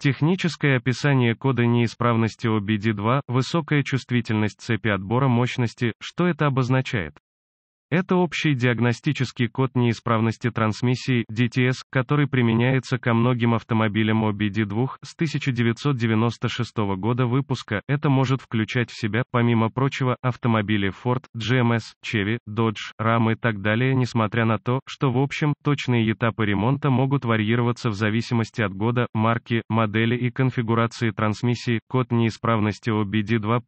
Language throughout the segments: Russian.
Техническое описание кода неисправности OBD2, высокая чувствительность цепи отбора мощности, что это обозначает? Это общий диагностический код неисправности трансмиссии DTS, который применяется ко многим автомобилям OBD2 с 1996 года выпуска. Это может включать в себя, помимо прочего, автомобили Ford, GMS, эм Chevy, Dodge, RAM и так далее, несмотря на то, что в общем, точные этапы ремонта могут варьироваться в зависимости от года, марки, модели и конфигурации трансмиссии. Код неисправности OBD2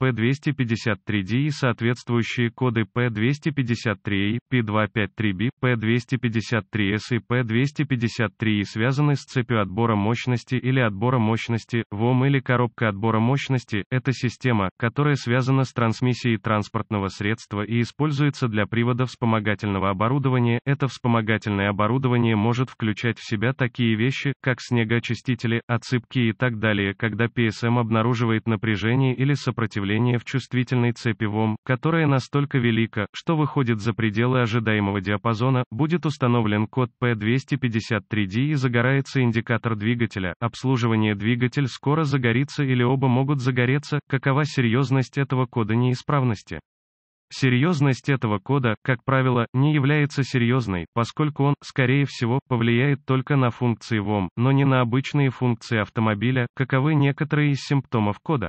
P253D и соответствующие коды P253 P-253A, P-253B, P-253S и P-253 и связаны с цепью отбора мощности или отбора мощности, ВОМ или коробка отбора мощности, это система, которая связана с трансмиссией транспортного средства и используется для привода вспомогательного оборудования. Это вспомогательное оборудование может включать в себя такие вещи, как снегоочистители, отсыпки и так далее, когда PSM обнаруживает напряжение или сопротивление в чувствительной цепи ВОМ, которая настолько велика, что выходит за пределы ожидаемого диапазона, будет установлен код P253D и загорается индикатор двигателя, обслуживание двигатель скоро загорится или оба могут загореться, какова серьезность этого кода неисправности. Серьезность этого кода, как правило, не является серьезной, поскольку он, скорее всего, повлияет только на функции ВОМ, но не на обычные функции автомобиля, каковы некоторые из симптомов кода.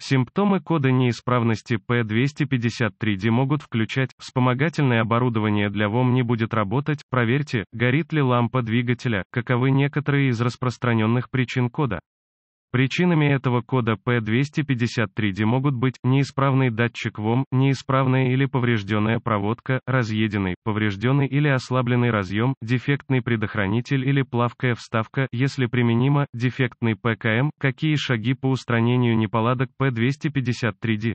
Симптомы кода неисправности P253D могут включать вспомогательное оборудование для ВОМ не будет работать, проверьте, горит ли лампа двигателя, каковы некоторые из распространенных причин кода. Причинами этого кода P253D могут быть неисправный датчик ВОМ, неисправная или поврежденная проводка, разъеденный, поврежденный или ослабленный разъем, дефектный предохранитель или плавкая вставка, если применимо, дефектный ПКМ, какие шаги по устранению неполадок P253D.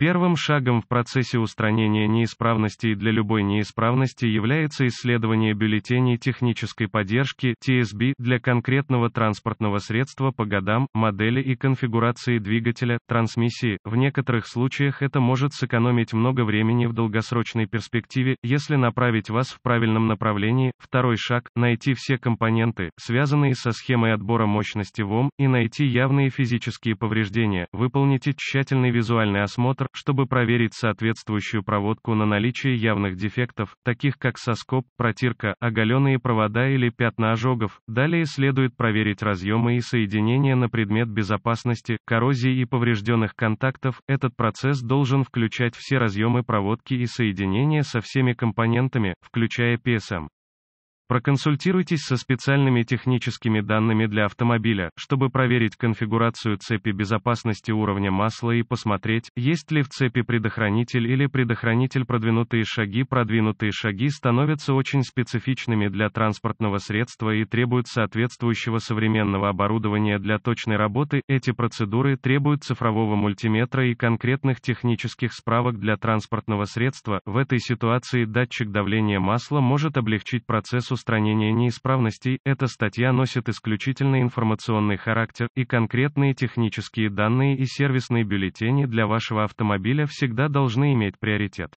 Первым шагом в процессе устранения неисправностей для любой неисправности является исследование бюллетеней технической поддержки TSB для конкретного транспортного средства по годам, модели и конфигурации двигателя, трансмиссии. В некоторых случаях это может сэкономить много времени в долгосрочной перспективе, если направить вас в правильном направлении. Второй шаг – найти все компоненты, связанные со схемой отбора мощности ВОМ, и найти явные физические повреждения. Выполните тщательный визуальный осмотр, чтобы проверить соответствующую проводку на наличие явных дефектов, таких как соскоб, протирка, оголенные провода или пятна ожогов. Далее следует проверить разъемы и соединения на предмет безопасности, коррозии и поврежденных контактов. Этот процесс должен включать все разъемы проводки и соединения со всеми компонентами, включая PSM. Проконсультируйтесь со специальными техническими данными для автомобиля, чтобы проверить конфигурацию цепи безопасности уровня масла и посмотреть, есть ли в цепи предохранитель или предохранитель продвинутые шаги. Продвинутые шаги становятся очень специфичными для транспортного средства и требуют соответствующего современного оборудования для точной работы. Эти процедуры требуют цифрового мультиметра и конкретных технических справок для транспортного средства. В этой ситуации датчик давления масла может облегчить процессу устранения неисправностей, эта статья носит исключительно информационный характер, и конкретные технические данные и сервисные бюллетени для вашего автомобиля всегда должны иметь приоритет.